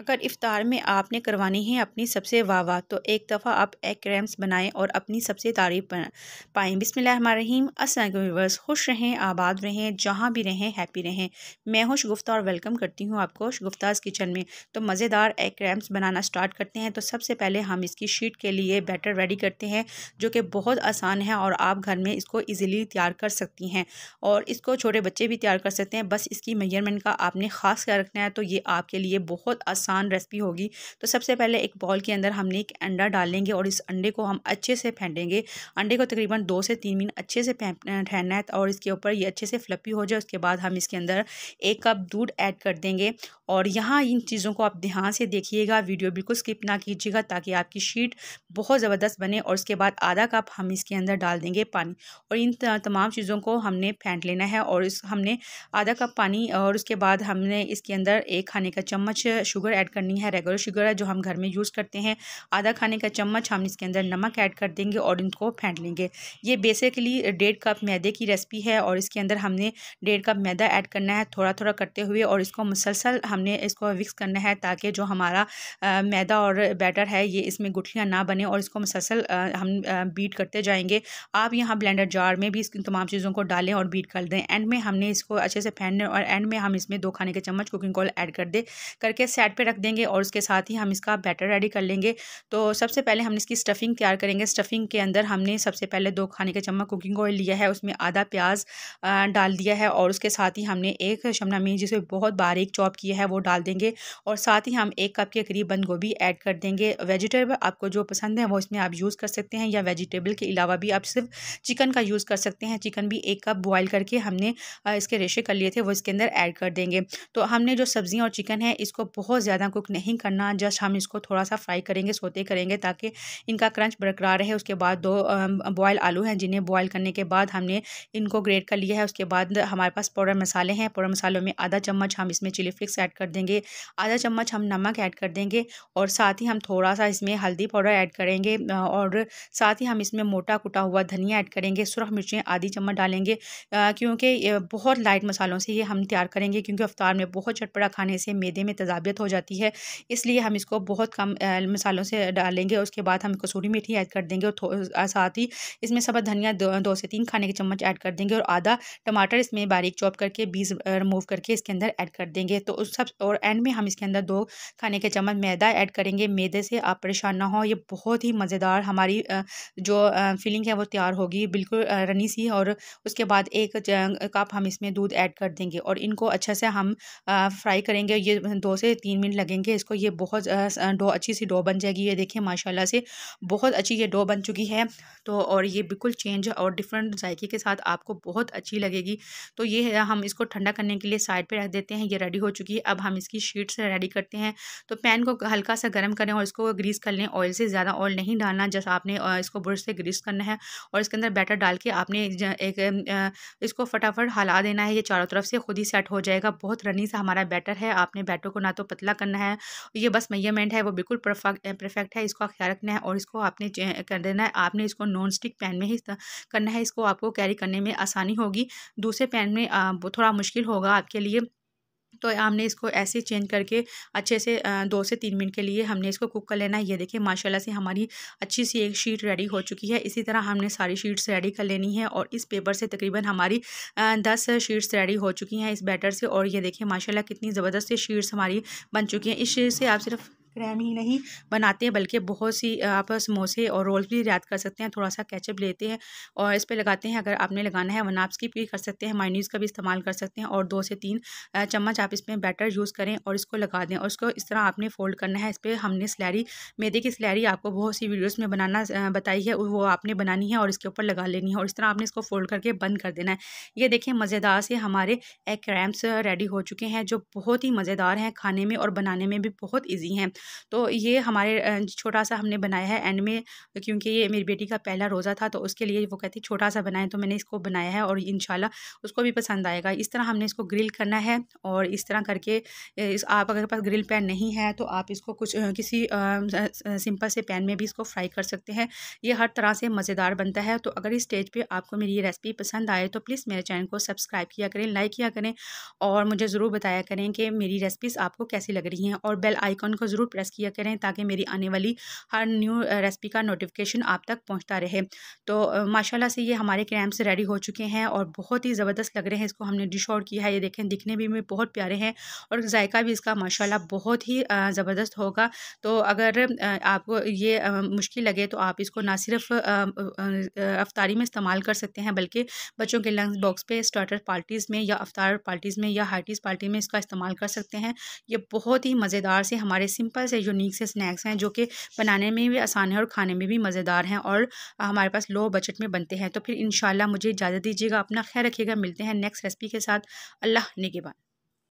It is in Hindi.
अगर इफ़ार में आपने करवानी है अपनी सबसे वाह तो एक दफ़ा आप एग क्रैम्स बनाएं और अपनी सबसे तारीफ पाएँ बिसमीम असल खुश रहें आबाद रहें जहाँ भी रहें हैप्पी रहें मैं होश गुफ्ता और वेलकम करती हूँ आपको शगुफ्ताज़ किचन में तो मज़ेदार एग क्रैम्स बनाना स्टार्ट करते हैं तो सबसे पहले हम इसकी शीट के लिए बैटर रेडी करते हैं जो कि बहुत आसान है और आप घर में इसको ईज़िली तैयार कर सकती हैं और इसको छोटे बच्चे भी तैयार कर सकते हैं बस इसकी मेजरमेंट का आपने ख़ास ख्याल रखना है तो ये आपके लिए बहुत आसान आसान रेसिपी होगी तो सबसे पहले एक बॉल के अंदर हमने एक अंडा डाल लेंगे और इस अंडे को हम अच्छे से फेंटेंगे अंडे को तकरीबन दो से तीन मिनट अच्छे से ठहरना है और इसके ऊपर ये अच्छे से फ्लपी हो जाए उसके बाद हम इसके अंदर एक कप दूध ऐड कर देंगे और यहाँ इन चीज़ों को आप ध्यान से देखिएगा वीडियो बिल्कुल स्किप ना कीजिएगा ताकि आपकी शीट बहुत ज़बरदस्त बने और उसके बाद आधा कप हम इसके अंदर डाल देंगे पानी और इन तमाम चीज़ों को हमने फेंट लेना है और इस हमने आधा कप पानी और उसके बाद हमने इसके अंदर एक खाने का चम्मच शुगर ऐड करनी है रेगुलर शुगर है जो हम घर में यूज़ करते हैं आधा खाने का चम्मच हम इसके अंदर नमक ऐड कर देंगे और इनको फेंट लेंगे ये बेसिकली डेढ़ कप मैदे की रेसिपी है और इसके अंदर हमने डेढ़ कप मैदा ऐड करना है थोड़ा थोड़ा करते हुए और इसको मुसलसल हमने इसको विक्स करना है ताकि जो हमारा आ, मैदा और बैटर है ये इसमें गुठलियाँ ना बने और इसको मुसलसल हम बीट करते जाएंगे आप यहाँ ब्लेंडर जार में भी इस तमाम चीज़ों को डालें और बीट कर दें एंड में हमने इसको अच्छे से फैनने और एंड में हम इसमें दो खाने के चम्मच कुकिंग ऑयल ऐड कर दे करके सेट पे रख देंगे और उसके साथ ही हम इसका बैटर रेडी कर लेंगे तो सबसे पहले हम इसकी स्टफ़िंग तैयार करेंगे स्टफ़िंग के अंदर हमने सबसे पहले दो खाने के चम्मच कुकिंग ऑयल लिया है उसमें आधा प्याज डाल दिया है और उसके साथ ही हमने एक शमला मिर्च जिसे बहुत बारीक चॉप किया है वो डाल देंगे और साथ ही हम एक कप के करीब बंद गोभी ऐड कर देंगे वेजिटेबल आपको जो पसंद है वो इसमें आप यूज़ कर सकते हैं या वेजिटेबल के अलावा भी आप सिर्फ चिकन का यूज़ कर सकते हैं चिकन भी एक कप बॉयल करके हमने इसके रेशे कर लिए थे वो इसके अंदर ऐड कर देंगे तो हमने जो सब्ज़ियाँ और चिकन है इसको बहुत ज़्यादा कुक नहीं करना जस्ट हम इसको थोड़ा सा फ्राई करेंगे सोते करेंगे ताकि इनका क्रंच बरकरार रहे उसके बाद दो बॉयल आलू हैं जिन्हें बॉयल करने के बाद हमने इनको ग्रेट कर लिया है उसके बाद हमारे पास पाउडर मसाले हैं पाउडर मसालों में आधा चम्मच हम इसमें चिली फ्लिक्स ऐड कर देंगे आधा चम्मच हम नमक ऐड कर देंगे और साथ ही हम थोड़ा सा इसमें हल्दी पाउडर ऐड करेंगे और साथ ही हम इसमें मोटा कुटा हुआ धनिया ऐड करेंगे सुरख मिर्चें आधी चम्मच डालेंगे क्योंकि बहुत लाइट मसालों से ये हम तैयार करेंगे क्योंकि अफ्तार में बहुत चटपटा खाने से मैदे में तजाबियत हो जाती जाती है इसलिए हम इसको बहुत कम मसालों से डालेंगे उसके बाद हम कसूरी मेथी ऐड कर देंगे और साथ ही इसमें सबक धनिया दो, दो से तीन खाने के चम्मच ऐड कर देंगे और आधा टमाटर इसमें बारीक चॉप करके बीज रिमूव करके इसके अंदर ऐड कर देंगे तो उस सब और एंड में हम इसके अंदर दो खाने के चम्मच मैदा ऐड करेंगे मैदे से आप परेशान ना हो ये बहुत ही मज़ेदार हमारी जो फीलिंग है वो तैयार होगी बिल्कुल रनी सी और उसके बाद एक कप हम इसमें दूध ऐड कर देंगे और इनको अच्छे से हम फ्राई करेंगे ये दो से तीन मिनट सेकंड लगेंगे इसको ये बहुत डो अच्छी सी डो बन जाएगी ये देखिए माशाल्लाह से बहुत अच्छी ये डो बन चुकी है तो और ये बिल्कुल चेंज और डिफरेंट जायके के साथ आपको बहुत अच्छी लगेगी तो ये है हम इसको ठंडा करने के लिए साइड पर रख देते हैं ये रेडी हो चुकी है अब हम इसकी शीट से रेडी करते हैं तो पैन को हल्का सा गर्म करें और इसको ग्रीस कर लें ऑयल से ज़्यादा ऑयल नहीं डालना जैसा आपने इसको ब्रश से ग्रीस करना है और इसके अंदर बैटर डाल के आपने एक इसको फटाफट हला देना है ये चारों तरफ से खुद ही सेट हो जाएगा बहुत रनी सा हमारा बैटर है आपने बैटर को ना तो पतला करना है ये बस मेजरमेंट है वो बिल्कुल परफेक्ट है इसको ख्याल रखना है और इसको आपने कर देना है आपने इसको नॉन स्टिक पैन में ही करना है इसको आपको कैरी करने में आसानी होगी दूसरे पैन में थोड़ा मुश्किल होगा आपके लिए तो हमने इसको ऐसे चेंज करके अच्छे से दो से तीन मिनट के लिए हमने इसको कुक कर लेना है ये देखिए माशाल्लाह से हमारी अच्छी सी एक शीट रेडी हो चुकी है इसी तरह हमने सारी शीट्स रेडी कर लेनी है और इस पेपर से तकरीबन हमारी दस शीट्स रेडी हो चुकी हैं इस बैटर से और ये देखिए माशाला कितनी ज़बरदस्त शीट्स हमारी बन चुकी हैं इस शीट से आप सिर्फ क्रैम ही नहीं बनाते हैं बल्कि बहुत सी आप समोसे और रोल्स भी याद कर सकते हैं थोड़ा सा कैचअप लेते हैं और इस पर लगाते हैं अगर आपने लगाना है वन आप भी कर सकते हैं माइनीज़ का भी इस्तेमाल कर सकते हैं और दो से तीन चम्मच आप इसमें बैटर यूज़ करें और इसको लगा दें और इसको इस तरह आपने फ़ोल्ड करना है इस पर हमने सिलैरी मैदे की सिलैरी आपको बहुत सी वीडियोज़ में बनाना बताई है वो आपने बनानी है और इसके ऊपर लगा लेनी है और इस तरह आपने इसको फ़ोल्ड करके बंद कर देना है ये देखें मज़ेदार से हमारे एग क्रैम्स रेडी हो चुके हैं जो बहुत ही मज़ेदार हैं खाने में और बनाने में भी बहुत ईजी हैं तो ये हमारे छोटा सा हमने बनाया है एंड में क्योंकि ये मेरी बेटी का पहला रोज़ा था तो उसके लिए वो कहती छोटा सा बनाएं तो मैंने इसको बनाया है और इन उसको भी पसंद आएगा इस तरह हमने इसको ग्रिल करना है और इस तरह करके इस आप अगर पास ग्रिल पैन नहीं है तो आप इसको कुछ किसी सिंपल से पैन में भी इसको फ्राई कर सकते हैं ये हर तरह से मज़ेदार बनता है तो अगर इस स्टेज पर आपको मेरी ये रेसिपी पसंद आए तो प्लीज़ मेरे चैनल को सब्सक्राइब किया करें लाइक किया करें और मुझे ज़रूर बताया करें कि मेरी रेसिपीज़ आपको कैसी लग रही हैं और बेल आइकॉन को ज़रूर प्रेस किया करें ताकि मेरी आने वाली हर न्यू रेसिपी का नोटिफिकेशन आप तक पहुँचता रहे तो माशाला से ये हमारे क्रैम्स रेडी हो चुके हैं और बहुत ही ज़बरदस्त लग रहे हैं इसको हमने डिश आउट किया है ये देखें दिखने भी में बहुत प्यारे हैं और जायका भी इसका माशाला बहुत ही ज़बरदस्त होगा तो अगर आपको ये मुश्किल लगे तो आप इसको ना सिर्फ अफतारी में इस्तेमाल कर सकते हैं बल्कि बच्चों के लंच बॉक्स पे स्टार्टर पार्टीज़ में या अफतार पार्टीज़ में या हार्टीज़ पार्टी में इसका इस्तेमाल कर सकते हैं ये बहुत ही मज़ेदार से हमारे सिंपल पास से यूनिक से स्नैक्स हैं जो कि बनाने में भी आसान है और खाने में भी मज़ेदार हैं और हमारे पास लो बजट में बनते हैं तो फिर इन मुझे इजाज़त दीजिएगा अपना ख्याल रखिएगा मिलते हैं नेक्स्ट रेसिपी के साथ अल्लाह ने बाद